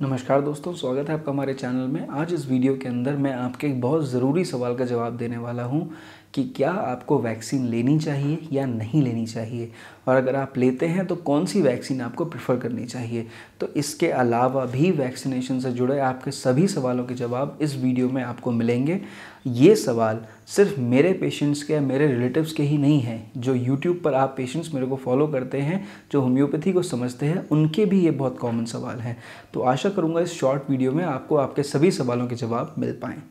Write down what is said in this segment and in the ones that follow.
नमस्कार दोस्तों स्वागत है आपका हमारे चैनल में आज इस वीडियो के अंदर मैं आपके एक बहुत ज़रूरी सवाल का जवाब देने वाला हूँ कि क्या आपको वैक्सीन लेनी चाहिए या नहीं लेनी चाहिए और अगर आप लेते हैं तो कौन सी वैक्सीन आपको प्रेफर करनी चाहिए तो इसके अलावा भी वैक्सीनेशन से जुड़े आपके सभी सवालों के जवाब इस वीडियो में आपको मिलेंगे ये सवाल सिर्फ मेरे पेशेंट्स के या मेरे रिलेटिव्स के ही नहीं हैं जो यूट्यूब पर आप पेशेंट्स मेरे को फॉलो करते हैं जो होम्योपैथी को समझते हैं उनके भी ये बहुत कॉमन सवाल हैं तो आशा करूँगा इस शॉर्ट वीडियो में आपको आपके सभी सवालों के जवाब मिल पाएँ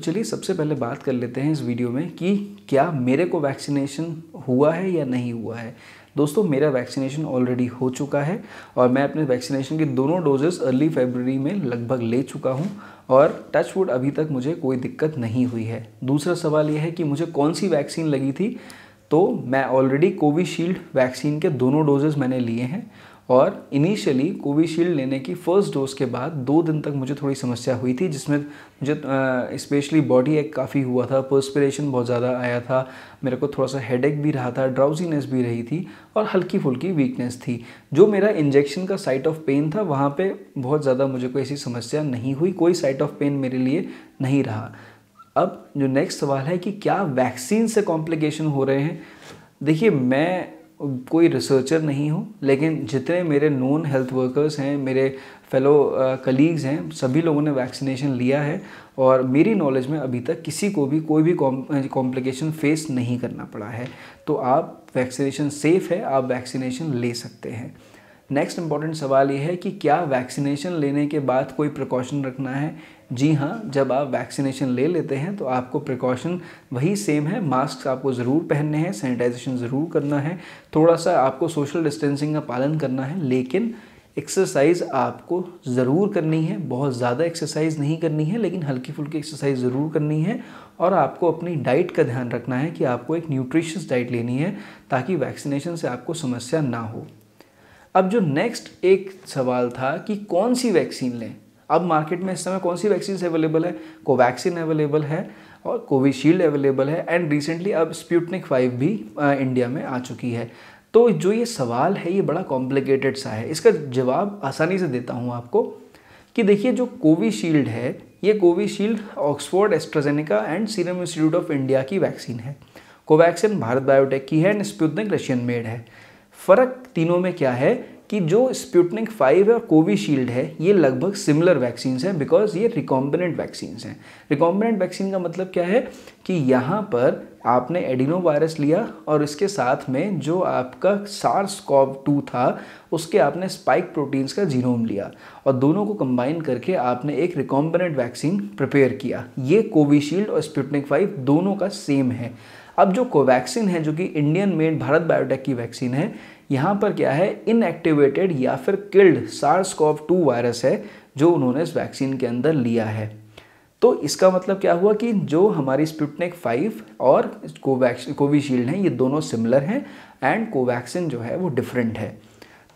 तो चलिए सबसे पहले बात कर लेते हैं इस वीडियो में कि क्या मेरे को वैक्सीनेशन हुआ है या नहीं हुआ है दोस्तों मेरा वैक्सीनेशन ऑलरेडी हो चुका है और मैं अपने वैक्सीनेशन के दोनों डोजेस अर्ली फेबररी में लगभग ले चुका हूँ और टचवुड अभी तक मुझे कोई दिक्कत नहीं हुई है दूसरा सवाल यह है कि मुझे कौन सी वैक्सीन लगी थी तो मैं ऑलरेडी कोविशील्ड वैक्सीन के दोनों डोजेज़ मैंने लिए हैं और इनिशियली कोविशील्ड लेने की फ़र्स्ट डोज के बाद दो दिन तक मुझे थोड़ी समस्या हुई थी जिसमें मुझे स्पेशली बॉडी एक काफ़ी हुआ था पर्सपरेशन बहुत ज़्यादा आया था मेरे को थोड़ा सा हेडेक भी रहा था ड्राउजीनेस भी रही थी और हल्की फुल्की वीकनेस थी जो मेरा इंजेक्शन का साइट ऑफ पेन था वहाँ पर बहुत ज़्यादा मुझे कोई ऐसी समस्या नहीं हुई कोई साइट ऑफ पेन मेरे लिए नहीं रहा अब जो नेक्स्ट सवाल है कि क्या वैक्सीन से कॉम्प्लिकेशन हो रहे हैं देखिए मैं कोई रिसर्चर नहीं हूँ लेकिन जितने मेरे नॉन हेल्थ वर्कर्स हैं मेरे फेलो कलीग्स हैं सभी लोगों ने वैक्सीनेशन लिया है और मेरी नॉलेज में अभी तक किसी को भी कोई भी कॉम्प्लिकेशन फेस नहीं करना पड़ा है तो आप वैक्सीनेशन सेफ़ है आप वैक्सीनेशन ले सकते हैं नेक्स्ट इंपॉर्टेंट सवाल ये है कि क्या वैक्सीनेशन लेने के बाद कोई प्रिकॉशन रखना है जी हाँ जब आप वैक्सीनेशन ले लेते हैं तो आपको प्रिकॉशन वही सेम है मास्क आपको ज़रूर पहनने हैं सैनिटाइजेशन ज़रूर करना है थोड़ा सा आपको सोशल डिस्टेंसिंग का पालन करना है लेकिन एक्सरसाइज आपको ज़रूर करनी है बहुत ज़्यादा एक्सरसाइज नहीं करनी है लेकिन हल्की फुल्की एक्सरसाइज ज़रूर करनी है और आपको अपनी डाइट का ध्यान रखना है कि आपको एक न्यूट्रिशियस डाइट लेनी है ताकि वैक्सीनेशन से आपको समस्या ना हो अब जो नेक्स्ट एक सवाल था कि कौन सी वैक्सीन लें अब मार्केट में इस समय कौन सी वैक्सीन अवेलेबल है कोवैक्सीन अवेलेबल है और कोविशील्ड अवेलेबल है एंड रिसेंटली अब स्प्यूटनिक फाइव भी इंडिया में आ चुकी है तो जो ये सवाल है ये बड़ा कॉम्प्लिकेटेड सा है इसका जवाब आसानी से देता हूँ आपको कि देखिए जो कोविशील्ड है ये Covishield Oxford AstraZeneca and Serum Institute of India की वैक्सीन है कोवैक्सिन भारत बायोटेक की है एंड स्प्यूटनिक रशियन मेड है फ़र्क तीनों में क्या है कि जो स्प्यूटनिक फाइव है और कोविशील्ड है ये लगभग सिमिलर वैक्सीन्स हैं बिकॉज ये रिकॉम्बिनेंट वैक्सीन्स हैं रिकॉम्बिनेंट वैक्सीन का मतलब क्या है कि यहाँ पर आपने एडिनो वायरस लिया और इसके साथ में जो आपका सार्स कॉव टू था उसके आपने स्पाइक प्रोटीन्स का जीनोम लिया और दोनों को कंबाइन करके आपने एक रिकॉम्बिनेंट वैक्सीन प्रिपेयर किया ये कोविशील्ड और स्प्यूटनिक फाइव दोनों का सेम है अब जो कोवैक्सीन है जो कि इंडियन मेड भारत बायोटेक की वैक्सीन है यहाँ पर क्या है इनएक्टिवेटेड या फिर killed SARS CoV two virus है जो उन्होंने इस वैक्सीन के अंदर लिया है तो इसका मतलब क्या हुआ कि जो हमारी स्पुटनिक फाइव और कोवैक्सिन कोविशील्ड हैं ये दोनों सिमिलर हैं एंड कोवैक्सिन जो है वो डिफरेंट है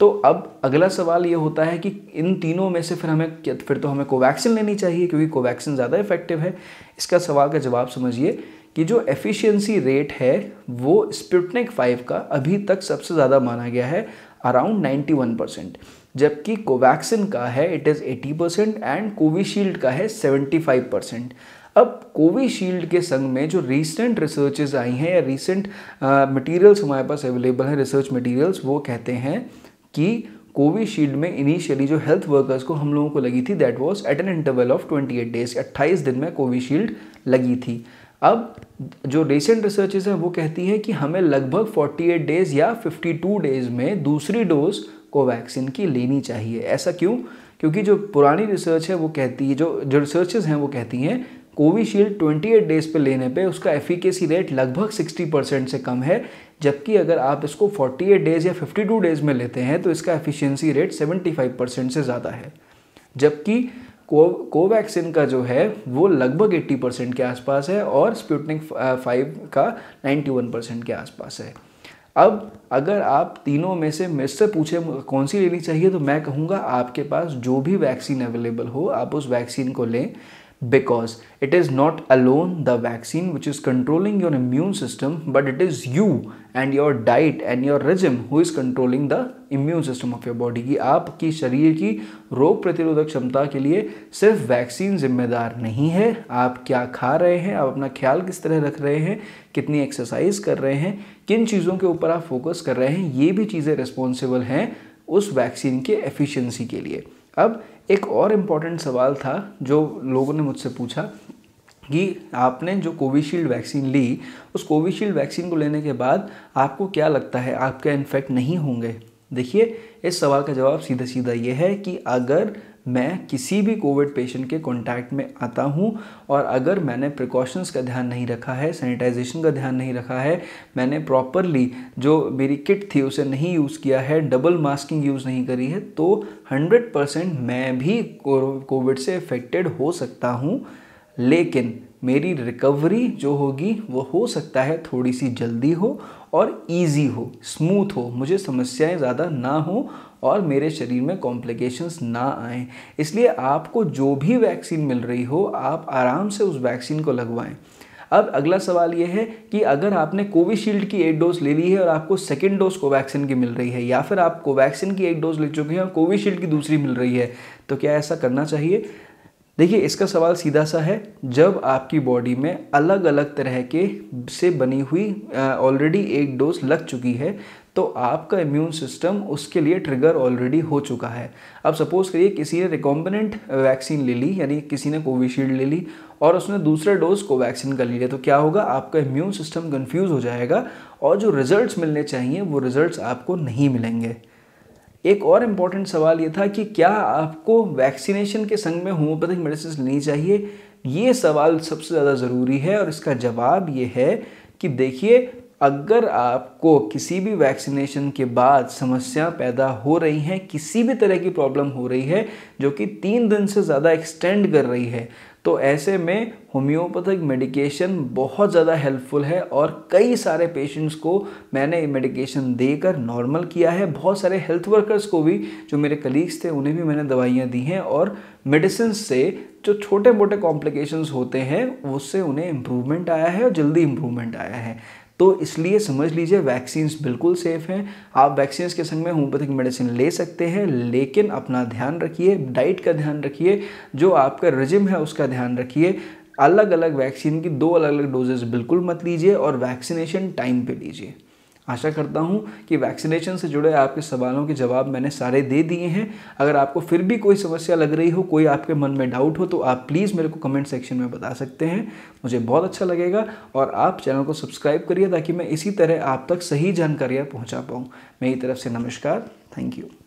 तो अब अगला सवाल ये होता है कि इन तीनों में से फिर हमें फिर तो हमें कोवैक्सिन लेनी चाहिए क्योंकि कोवैक्सिन ज़्यादा इफेक्टिव है इसका सवाल का जवाब समझिए कि जो एफिशिएंसी रेट है वो स्पुटनिक फाइव का अभी तक सबसे ज़्यादा माना गया है अराउंड 91 परसेंट जबकि कोवैक्सिन का है it is 80 percent and Covishield का है 75 परसेंट अब कोविशील्ड के संग में जो रीसेंट रिसर्च आई हैं या रीसेंट मटेरियल्स हमारे पास अवेलेबल हैं रिसर्च मटेरियल्स वो कहते हैं कि कोविशील्ड में इनिशियली जो हेल्थ वर्कर्स को हम लोगों को लगी थी that was at an interval of 28 days 28 दिन में कोविशील्ड लगी थी अब जो रिसेंट रिसर्चेज हैं वो कहती हैं कि हमें लगभग 48 डेज़ या 52 डेज़ में दूसरी डोज़ कोवैक्सिन की लेनी चाहिए ऐसा क्यों क्योंकि जो पुरानी रिसर्च है वो कहती है जो जो रिसर्चेज हैं वो कहती हैं कोविशील्ड 28 डेज़ पे लेने पे उसका एफिकेसी रेट लगभग 60 परसेंट से कम है जबकि अगर आप इसको 48 डेज़ या 52 डेज़ में लेते हैं तो इसका एफिशिएंसी रेट 75 परसेंट से ज़्यादा है जबकि को कोवैक्सिन का जो है वो लगभग 80 परसेंट के आसपास है और स्पुटनिक फाइव का 91 परसेंट के आसपास है अब अगर आप तीनों में से मुझसे पूछे कौन सी लेनी चाहिए तो मैं कहूँगा आपके पास जो भी वैक्सीन अवेलेबल हो आप उस वैक्सीन को लें because it is not alone the vaccine which is controlling your immune system but it is you and your diet and your regime who is controlling the immune system of your body की आपकी शरीर की रोग प्रतिरोधक क्षमता के लिए सिर्फ वैक्सीन जिम्मेदार नहीं है आप क्या खा रहे हैं आप अपना ख्याल किस तरह रख रहे हैं कितनी एक्सरसाइज कर रहे हैं किन चीज़ों के ऊपर आप फोकस कर रहे हैं ये भी चीज़ें रिस्पॉन्सिबल हैं उस वैक्सीन के एफिशिएंसी के लिए अब एक और इम्पॉर्टेंट सवाल था जो लोगों ने मुझसे पूछा कि आपने जो कोविशील्ड वैक्सीन ली उस कोविशील्ड वैक्सीन को लेने के बाद आपको क्या लगता है आपके इन्फेक्ट नहीं होंगे देखिए इस सवाल का जवाब सीधा सीधा ये है कि अगर मैं किसी भी कोविड पेशेंट के कांटेक्ट में आता हूं और अगर मैंने प्रिकॉशंस का ध्यान नहीं रखा है सैनिटाइजेशन का ध्यान नहीं रखा है मैंने प्रॉपरली जो मेरी किट थी उसे नहीं यूज़ किया है डबल मास्किंग यूज़ नहीं करी है तो 100 परसेंट मैं भी कोविड से इफ़ेक्टेड हो सकता हूँ लेकिन मेरी रिकवरी जो होगी वो हो सकता है थोड़ी सी जल्दी हो और ईजी हो स्मूथ हो मुझे समस्याएं ज़्यादा ना हो और मेरे शरीर में कॉम्प्लिकेशंस ना आए इसलिए आपको जो भी वैक्सीन मिल रही हो आप आराम से उस वैक्सीन को लगवाएं अब अगला सवाल यह है कि अगर आपने कोविशील्ड की एक डोज ले ली है और आपको सेकेंड डोज कोवैक्सीन की मिल रही है या फिर आप कोवैक्सिन की एक डोज ले चुके हैं और कोविशील्ड की दूसरी मिल रही है तो क्या ऐसा करना चाहिए देखिए इसका सवाल सीधा सा है जब आपकी बॉडी में अलग अलग तरह के से बनी हुई ऑलरेडी एक डोज लग चुकी है तो आपका इम्यून सिस्टम उसके लिए ट्रिगर ऑलरेडी हो चुका है अब सपोज़ करिए किसी ने रिकॉम्बिनेंट वैक्सीन ले ली यानी किसी ने कोविशील्ड ले ली और उसने दूसरे डोज कोवैक्सीन का ले लिया तो क्या होगा आपका इम्यून सिस्टम कन्फ्यूज़ हो जाएगा और जो रिज़ल्ट मिलने चाहिए वो रिज़ल्ट आपको नहीं मिलेंगे एक और इम्पॉर्टेंट सवाल ये था कि क्या आपको वैक्सीनेशन के संग में होम्योपैथिक मेडिसिन लेनी चाहिए ये सवाल सबसे ज़्यादा ज़रूरी है और इसका जवाब ये है कि देखिए अगर आपको किसी भी वैक्सीनेशन के बाद समस्या पैदा हो रही हैं किसी भी तरह की प्रॉब्लम हो रही है जो कि तीन दिन से ज़्यादा एक्सटेंड कर रही है तो ऐसे में होम्योपैथिक मेडिकेशन बहुत ज़्यादा हेल्पफुल है और कई सारे पेशेंट्स को मैंने मेडिकेशन देकर नॉर्मल किया है बहुत सारे हेल्थ वर्कर्स को भी जो मेरे कलीग्स थे उन्हें भी मैंने दवाइयाँ दी हैं और मेडिसिन से जो छोटे मोटे कॉम्प्लिकेशंस होते हैं उससे उन्हें इम्प्रूवमेंट आया है और जल्दी इम्प्रूवमेंट आया है तो इसलिए समझ लीजिए वैक्सीन्स बिल्कुल सेफ़ हैं आप वैक्सीन्स के संग में होम्योपैथिक मेडिसिन ले सकते हैं लेकिन अपना ध्यान रखिए डाइट का ध्यान रखिए जो आपका रिजिम है उसका ध्यान रखिए अलग अलग वैक्सीन की दो अलग अलग डोजेज़ बिल्कुल मत लीजिए और वैक्सीनेशन टाइम पे लीजिए आशा करता हूँ कि वैक्सीनेशन से जुड़े आपके सवालों के जवाब मैंने सारे दे दिए हैं अगर आपको फिर भी कोई समस्या लग रही हो कोई आपके मन में डाउट हो तो आप प्लीज़ मेरे को कमेंट सेक्शन में बता सकते हैं मुझे बहुत अच्छा लगेगा और आप चैनल को सब्सक्राइब करिए ताकि मैं इसी तरह आप तक सही जानकारियाँ पहुँचा पाऊँ मेरी तरफ से नमस्कार थैंक यू